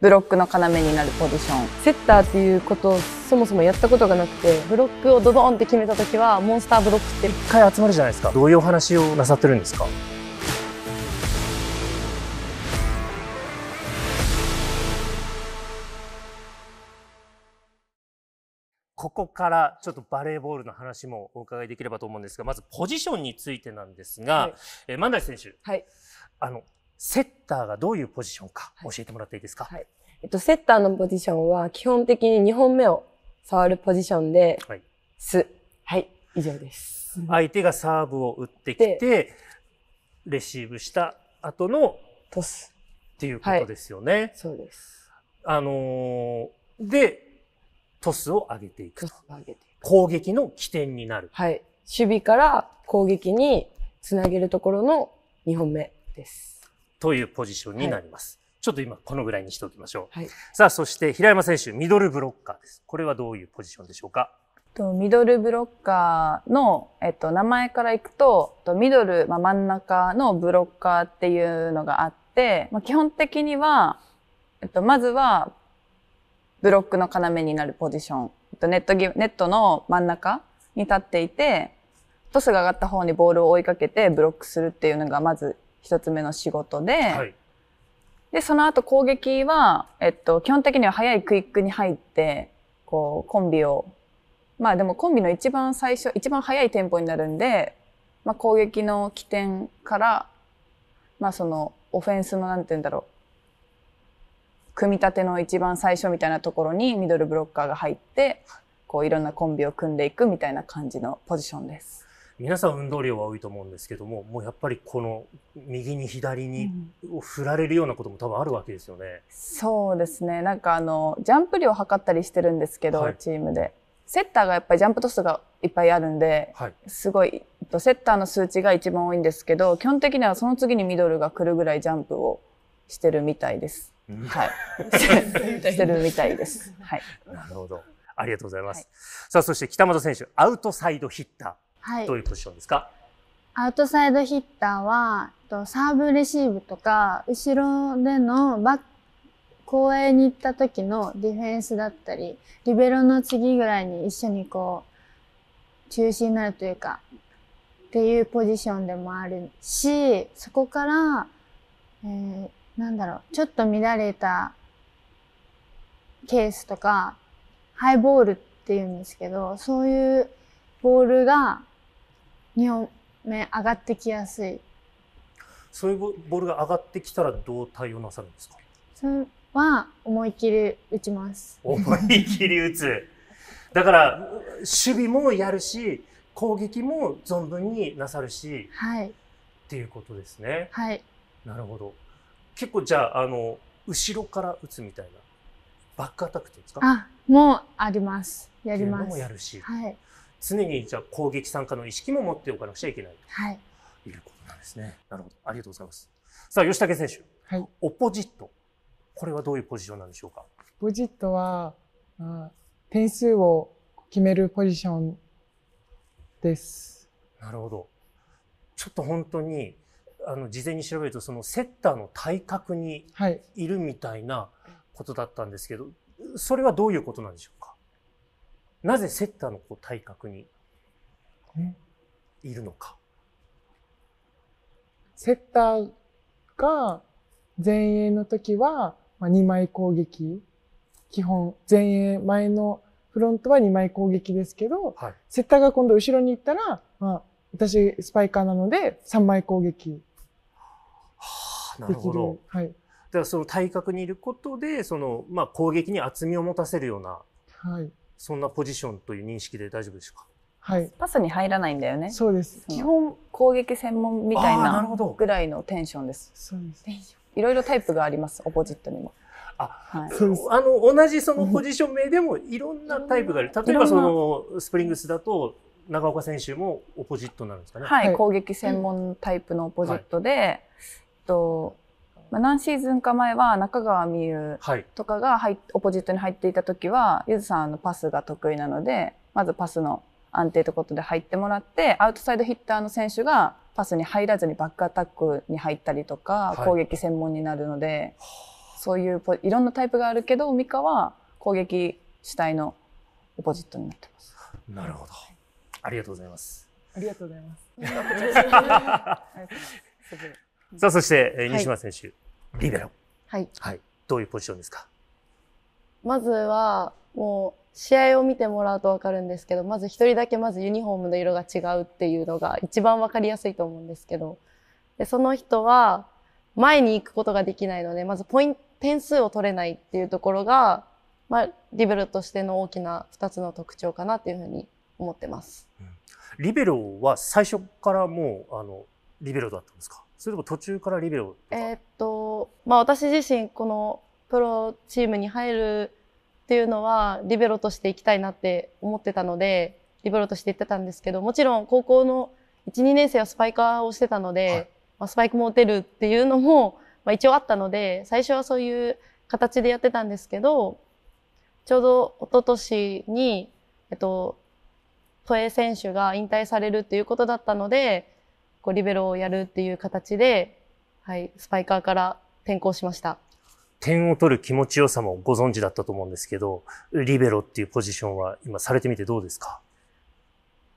ブロックの要になるポジションセッターっていうことをそもそもやったことがなくてブロックをドドンって決めた時はモンスターブロックって一回集まるじゃないですかどういうお話をなさってるんですかここからちょっとバレーボールの話もお伺いできればと思うんですが、まずポジションについてなんですが、はい、え万代選手、はい、あのセッターがどういうポジションか教えてもらっていいですか、はい、えっと、セッターのポジションは基本的に2本目を触るポジションで、はい、す。はい、以上です。相手がサーブを打ってきて、レシーブした後のトスっていうことですよね。はい、そうです。あのー、で、トスを上げていく攻撃の起点になる。はい。守備から攻撃につなげるところの2本目です。というポジションになります。はい、ちょっと今このぐらいにしておきましょう。はい、さあ、そして平山選手、ミドルブロッカーです。これはどういうポジションでしょうかとミドルブロッカーの、えっと、名前からいくと、とミドル、まあ、真ん中のブロッカーっていうのがあって、まあ、基本的には、えっと、まずは、ブロックの要になるポジション。えっと、ネットギ、ネットの真ん中に立っていて、トスが上がった方にボールを追いかけてブロックするっていうのがまず一つ目の仕事で、はい、で、その後攻撃は、えっと、基本的には早いクイックに入って、こう、コンビを、まあでもコンビの一番最初、一番早いテンポになるんで、まあ攻撃の起点から、まあその、オフェンスのなんて言うんだろう、組み立ての一番最初みたいなところにミドルブロッカーが入ってこういろんなコンビを組んでいくみたいな感じのポジションです。皆さん運動量は多いと思うんですけどももうやっぱりこの右に左に振られるようなことも多分あるわけですよね。うん、そうですねなんかあのジャンプ量を測ったりしてるんですけど、はい、チームでセッターがやっぱりジャンプトスがいっぱいあるんで、はい、すごいセッターの数値が一番多いんですけど基本的にはその次にミドルが来るぐらいジャンプをしてるみたいです。はい、してるみたいです。はい、なるほどありがとうございます、はい、さあそして北本選手アウトサイドヒッターはい、どういうポジションですかアウトサイドヒッターは、サーブレシーブとか、後ろでのバック、公園に行った時のディフェンスだったり、リベロの次ぐらいに一緒にこう、中心になるというか、っていうポジションでもあるし、そこから、えー、なんだろう、ちょっと乱れたケースとか、ハイボールっていうんですけど、そういうボールが2本目上がってきやすいそういうボールが上がってきたらどう対応なさるんですかそれは思い切り打ちます思い切り打つだから守備もやるし攻撃も存分になさるし、はい、っていうことですねはいなるほど結構じゃああの後ろから打つみたいなバックアタックっていうんですかあもうありますやりますもやるし、はい、常にじゃあ攻撃参加の意識も持っておかなくちゃいけないと、はい、いうことなんですね。なるほど。ありがとうございます。さあ、吉武選手、はい、オポジット。これはどういうポジションなんでしょうかオポジットは、点数を決めるポジションです。なるほど。ちょっと本当に、あの、事前に調べると、そのセッターの体格にいるみたいなことだったんですけど、はい、それはどういうことなんでしょうなぜセッターのこう体格にいるのか。セッターが前衛の時は2枚攻撃。基本、前衛前のフロントは2枚攻撃ですけど、はい、セッターが今度後ろに行ったら、まあ、私スパイカーなので3枚攻撃はあ、なるほど。はい。ではその体格にいることで、その、まあ、攻撃に厚みを持たせるような。はい。そんなポジションという認識で大丈夫でしょうかはい、パスに入らないんだよね。そうです。基本攻撃専門みたいなぐらいのテンションです。そうです。いろいろタイプがあります。オポジットにも。あ、はい、あの同じそのポジション名でもいろんなタイプがある。例えばそのスプリングスだと長岡選手もオポジットなんですかね。はい、攻撃専門タイプのオポジットで、はい、とまあ、何シーズンか前は中川美優とかが入っ、オポジットに入っていた時はゆずさんのパスが得意なのでまずパスの安定ということで入ってもらってアウトサイドヒッターの選手がパスに入らずにバックアタックに入ったりとか、攻撃専門になるのでそういういろんなタイプがあるけど美香は攻撃主体のオポジットになってます。なるほど、ありがとうございます。ありがとうございます。うごい。さあ、そして、西村選手、はい、リベロ。はい。はい。どういうポジションですかまずは、もう、試合を見てもらうと分かるんですけど、まず1人だけまずユニフォームの色が違うっていうのが一番分かりやすいと思うんですけど、でその人は前に行くことができないので、まずポイント、点数を取れないっていうところが、まあ、リベロとしての大きな2つの特徴かなっていうふうに思ってます。うん、リベロは最初からもう、あの、リベロだったんですかそれとも途中からリベロえっとまあ私自身このプロチームに入るっていうのはリベロとしていきたいなって思ってたのでリベロとして行ってたんですけどもちろん高校の12年生はスパイカーをしてたので、はい、まあ、スパイクも打てるっていうのも、まあ、一応あったので最初はそういう形でやってたんですけどちょうど一昨年に、えっと、都営選手が引退されるっていうことだったのでこうリベロをやるっていう形で、はい、スパイカーから転向しました。点を取る気持ちよさもご存知だったと思うんですけど、リベロっていうポジションは今されてみてどうですか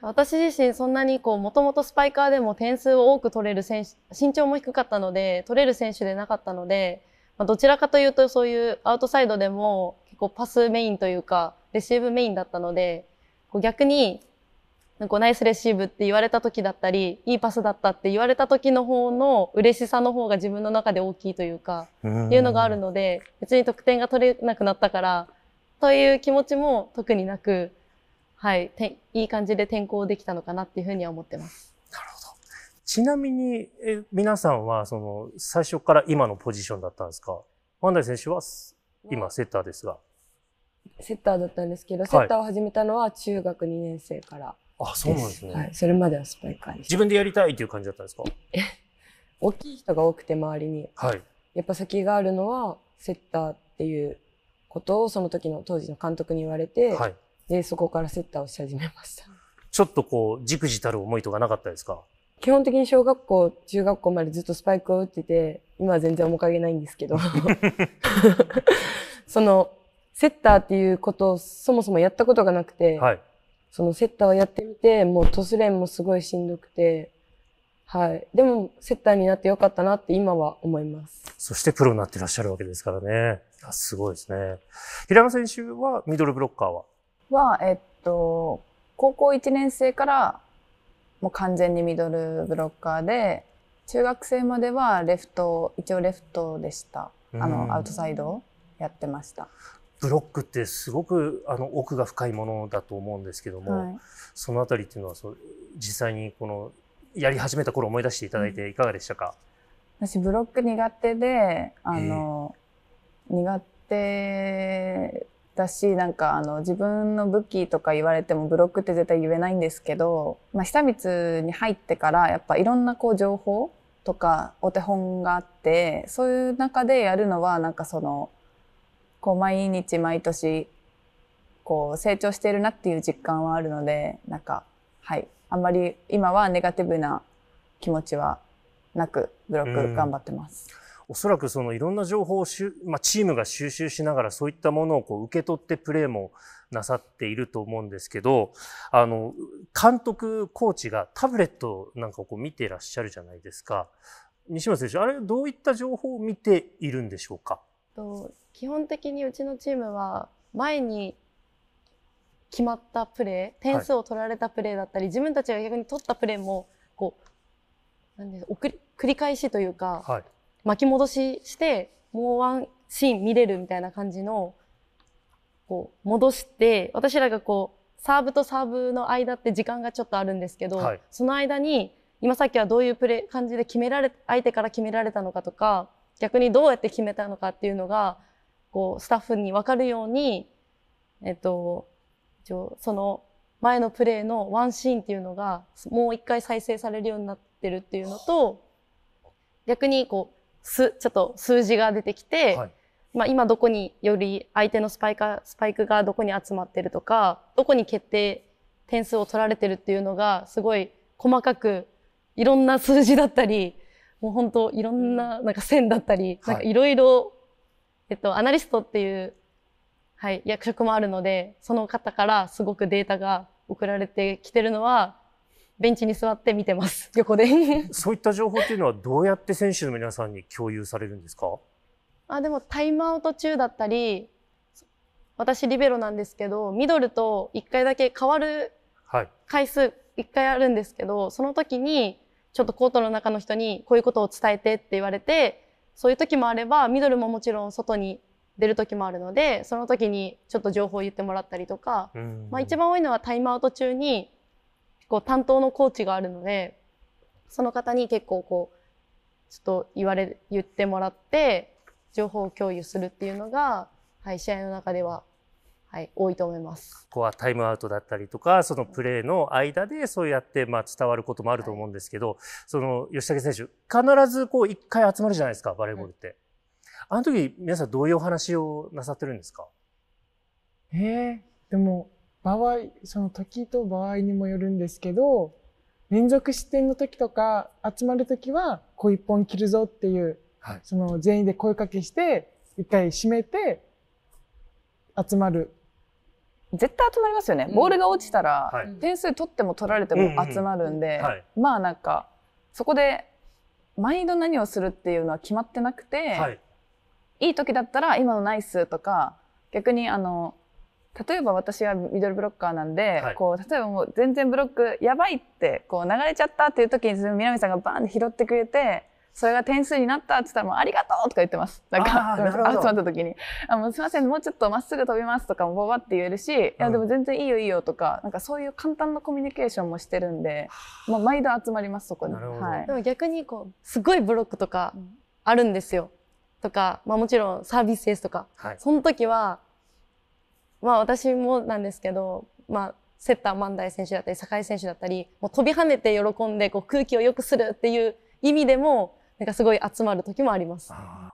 私自身そんなにこう、もともとスパイカーでも点数を多く取れる選手、身長も低かったので、取れる選手でなかったので、まあ、どちらかというとそういうアウトサイドでも結構パスメインというか、レシーブメインだったので、こう逆になんかナイスレシーブって言われた時だったり、いいパスだったって言われた時の方の嬉しさの方が自分の中で大きいというか、いうのがあるので、別に得点が取れなくなったから、という気持ちも特になく、はい、いい感じで転校できたのかなっていうふうには思ってます。なるほど。ちなみに、え皆さんは、その、最初から今のポジションだったんですかダイ選手は、今、セッターですが。セッターだったんですけど、セッターを始めたのは中学2年生から。はいあ、そうなんですね。はい。それまではスパイ会自分でやりたいという感じだったんですか大きい人が多くて周りに。はい。やっぱ先があるのはセッターっていうことをその時の当時の監督に言われて、はい、で、そこからセッターをし始めました。ちょっとこう、じくじたる思いとかなかったですか基本的に小学校、中学校までずっとスパイクを打ってて、今は全然面影ないんですけど、その、セッターっていうことをそもそもやったことがなくて、はい、そのセッターをやってみて、もうトスレンもすごいしんどくて、はい。でも、セッターになってよかったなって今は思います。そしてプロになってらっしゃるわけですからね。あすごいですね。平山選手はミドルブロッカーはは、えっと、高校1年生からもう完全にミドルブロッカーで、中学生まではレフト、一応レフトでした。あの、アウトサイドやってました。ブロックってすごくあの奥が深いものだと思うんですけども、はい、そのあたりっていうのはそう実際にこのやり始めた頃思い出していただいていかがでしたか、私ブロック苦手であの、えー、苦手だしなんかあの自分の武器とか言われてもブロックって絶対言えないんですけど、まあ、久光に入ってからやっぱいろんなこう情報とかお手本があってそういう中でやるのはなんかその。こう毎日毎年こう成長してるなっていう実感はあるのでなんかはいあんまり今はネガティブな気持ちはなくブロック頑張ってます。おそらくそのいろんな情報をしゅ、まあ、チームが収集しながらそういったものをこう受け取ってプレーもなさっていると思うんですけどあの監督コーチがタブレットなんかをこう見ていらっしゃるじゃないですか西村選手あれどういった情報を見ているんでしょうかと基本的にうちのチームは前に決まったプレー点数を取られたプレーだったり、はい、自分たちが逆に取ったプレーもこうなんで繰り返しというか、はい、巻き戻ししてもうワンシーン見れるみたいな感じのこう戻して私らがこうサーブとサーブの間って時間がちょっとあるんですけど、はい、その間に今さっきはどういうプレー感じで決められ相手から決められたのかとか逆にどうやって決めたのかっていうのがこうスタッフに分かるように、えっと、一応その前のプレーのワンシーンっていうのがもう一回再生されるようになってるっていうのと逆にこうすちょっと数字が出てきて、はい、まあ、今どこにより相手のスパイカスパイクがどこに集まってるとかどこに決定点数を取られてるっていうのがすごい細かくいろんな数字だったりもう本当いろんななんか線だったり、なんかいろいろ、えっと、アナリストっていう、はい、役職もあるので、その方からすごくデータが送られてきてるのは、ベンチに座って見てます、横で そういった情報っていうのはどうやって選手の皆さんに共有されるんですかあでもタイムアウト中だったり、私リベロなんですけど、ミドルと1回だけ変わる回数1回あるんですけど、はい、その時にちょっとコートの中の人にこういうことを伝えてって言われてそういう時もあればミドルももちろん外に出る時もあるのでその時にちょっと情報を言ってもらったりとか、うん、まあ、一番多いのはタイムアウト中にこう担当のコーチがあるのでその方に結構こうちょっと言われ言ってもらって情報を共有するっていうのが、はい、試合の中でははい、多いと思います。ここはタイムアウトだったりとか、そのプレーの間でそうやってまあ伝わることもあると思うんですけど、はい、その吉武選手、必ずこう一回集まるじゃないですか、バレーボールって。はい、あの時、皆さんどういうお話をなさってるんですかええー、でも、場合、その時と場合にもよるんですけど、連続失点の時とか、集まる時は、こう一本切るぞっていう、はい、その全員で声かけして、一回締めて、集まる絶対集まりますよね、ボールが落ちたら、点数取っても取られても集まるんで、まあなんかそこで毎度何をするっていうのは決まってなくて、はい、いい時だったら今のナイスとか逆にあの例えば私はミドルブロッカーなんで、はい、こう例えばもう全然ブロックやばいってこう流れちゃったっていう時に南さんがバーンって拾ってくれてそれが点数になったって言ったらもうありがとうとか言ってます。なんか、集まった時に。あもうすいません、もうちょっとまっすぐ飛びますとかもばばって言えるし、いやでも全然いいよいいよとか、なんかそういう簡単なコミュニケーションもしてるんで、まあ毎度集まります、そこに。はい、でも逆にこう、すごいブロックとかあるんですよ。とか、まあもちろんサービスエースとか。はい、その時は、まあ私もなんですけど、まあ、セッター万代選手だったり、酒井選手だったり、もう飛び跳ねて喜んでこう空気を良くするっていう意味でも、なんかすごい集まる時もあります。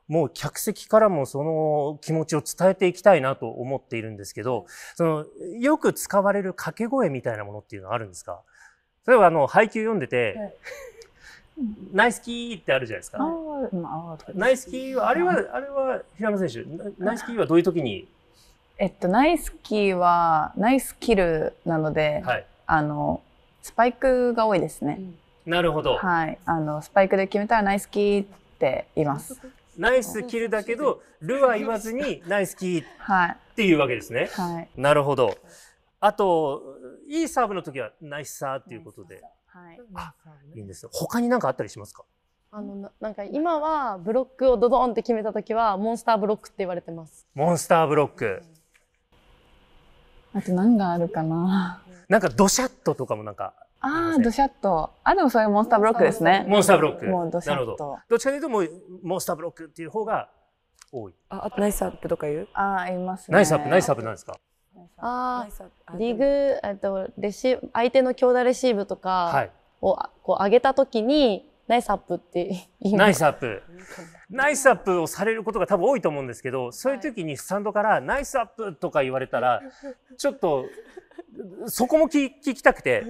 もう客席からもその気持ちを伝えていきたいなと思っているんですけど、そのよく使われる掛け声みたいなものっていうのはあるんですか例えばあの、配給読んでて、はい、ナイスキーってあるじゃないですか。あ、ナイスキーは、あれは、あれは平野選手、ナイスキーはどういう時にえっと、ナイスキーは、ナイスキルなので、はい、あの、スパイクが多いですね。うんなるほど。はい。あの、スパイクで決めたらナイスキーって言います。ナイスキルだけど、ルは言わずに ナイスキーっていうわけですね。はい。なるほど。あと、いいサーブの時はナイスサーっていうことで。はい。あ、いいんですよ。他に何かあったりしますかあのなんか今はブロックをドドンって決めた時はモンスターブロックって言われてますモンスターブロック、あと何があるかななんかドシャッととかもなんかああ、どしゃっと。あ、でもそういうモンスターブロックですね。モンスターブロック。もうどしゃっと。どっちかというと、もうモンスターブロックっていう方が多い。あ、ナイスアップとか言うああ、いますね。ナイスアップ、ナイスアップなんですかああ、リグ、えっと、レシ相手の強打レシーブとかを、こう上げた時に、ナイスアップってナイスアップ。ナイスアップをされることが多分多いと思うんですけど、そういう時にスタンドからナイスアップとか言われたら、ちょっとそこも聞きたくて、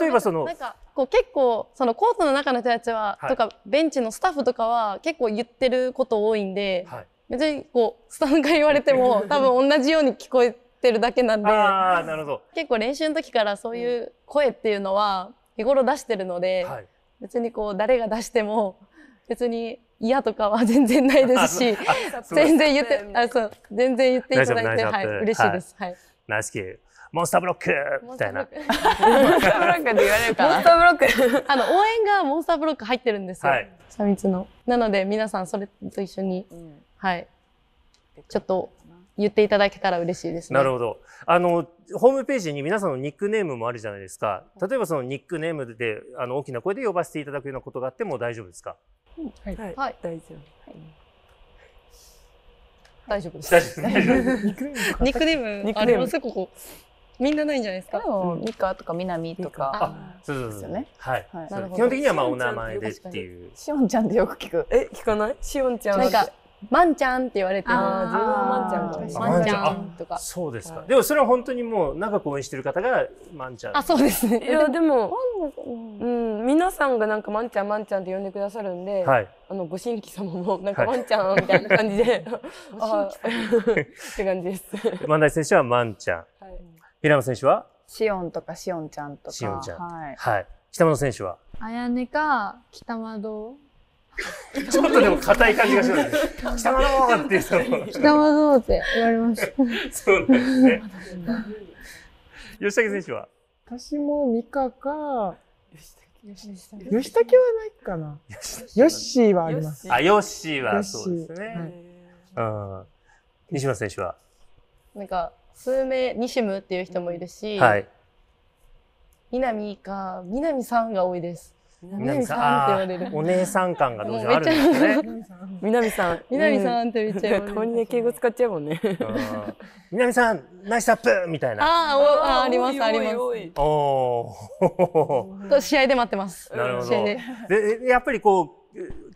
例えばその。なんか、こう結構、そのコートの中の人たちは、はい、とか、ベンチのスタッフとかは結構言ってること多いんで、はい、別にこう、スタッフが言われても 多分同じように聞こえてるだけなんで、あなるほど結構練習の時からそういう声っていうのは日頃出してるので、はい、別にこう、誰が出しても、別に嫌とかは全然ないですし、全然言って、あそう全然言っていただいて、はい、嬉しいです。はい。ナイスモンスターブロックみたいな。モンスターブロックって言われるかモンスターブロックあの、応援がモンスターブロック入ってるんですよ。はい。サミの。なので、皆さんそれと一緒に、うん、はい。ちょっと言っていただけたら嬉しいです、ね、なるほど。あの、ホームページに皆さんのニックネームもあるじゃないですか。例えばそのニックネームで、あの、大きな声で呼ばせていただくようなことがあっても大丈夫ですか、うん、はい。はい。大丈夫。はい大丈夫です。大丈夫。ニックネーム。ニックネーム。ありますここ。みんなないんじゃないですか。でも、ミカとか南とか。そうですよね。はい。基本的にはまあお名前でっていう。しおんちゃんってよく聞く。え、聞かないしおんちゃん。なんか、まんちゃんって言われてる。ああ、自分はまんちゃん。まんちゃんとか。そうですか。でもそれは本当にもう長く応援してる方がまんちゃん。あ、そうですね。いや、でも、うん、皆さんがなんかまんちゃんまんちゃんって呼んでくださるんで、はい。あの、ご新規様もなんかまんちゃんみたいな感じで、あ あ、って感じです。万代選手はまんちゃん。はい平野選手はシオンとかシオンちゃんとか。シオンちゃん。はい。はい、北窓選手はやねか北窓。ちょっとでも硬い感じがしますね。北窓って言う北窓って言われました。そうですね。吉武選手は私もミカか、吉武はないかな。ヨッシーはあります。あ、ヨッシーはそうですね。うん。西村選手はなんか、数名ニシムっていう人もいるし、はい、南か南さんが多いです。南さんって言われる。お姉さん感がどうしよあるんですね。南さん。南さんって言っちゃう。たまにね敬語使っちゃうもんね。南さんナイスアップみたいな。ああありますあります。おお。と試合で待ってます。なるほど。でやっぱりこう。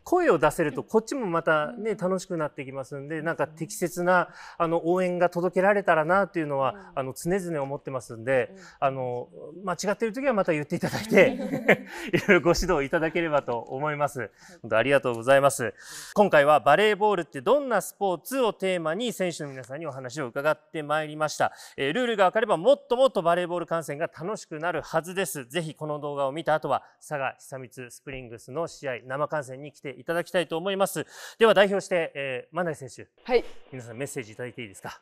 声を出せるとこっちもまたね楽しくなってきますんでなんか適切なあの応援が届けられたらなというのはあの常々思ってますんであの間違っている時はまた言っていただいて いろいろご指導いただければと思います。本当ありがとうございます今回はバレーボールってどんなスポーツをテーマに選手の皆さんにお話を伺ってまいりました、えルールが分かればもっともっとバレーボール観戦が楽しくなるはずですぜひこの動画を見た後は佐賀久光スプリングスの試合生観戦戦に来ていただきたいと思います。では代表して、えー、マナ選手。はい。皆さんメッセージいただいていいですか。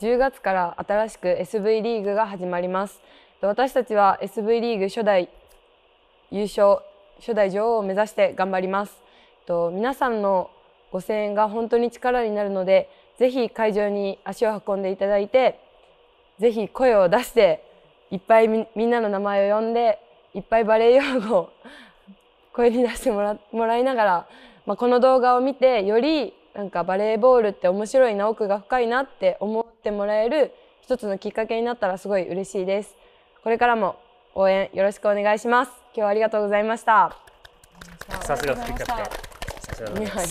10月から新しく SV リーグが始まります。私たちは SV リーグ初代優勝、初代女王を目指して頑張ります。と皆さんのご声援が本当に力になるので、ぜひ会場に足を運んでいただいて、ぜひ声を出して、いっぱいみんなの名前を呼んで、いっぱいバレー用語を声に出してもらもらいながら、まあ、この動画を見てよりなんかバレーボールって面白いな奥が深いなって思ってもらえる一つのきっかけになったらすごい嬉しいです。これからも応援よろしくお願いします。今日はありがとうございました。さすが副キャプテン。さすがで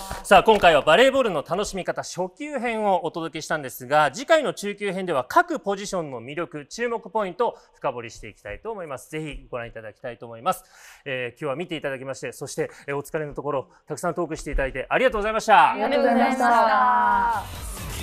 す。さあ今回はバレーボールの楽しみ方初級編をお届けしたんですが次回の中級編では各ポジションの魅力注目ポイントを深掘りしていきたいと思いますぜひご覧いただきたいと思います、えー、今日は見ていただきましてそして、えお疲れのところたくさんトークしていただいてありがとうございましたありがとうございました